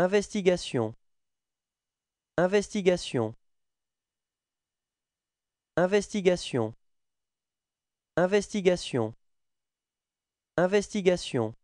Investigation. Investigation. Investigation. Investigation. Investigation.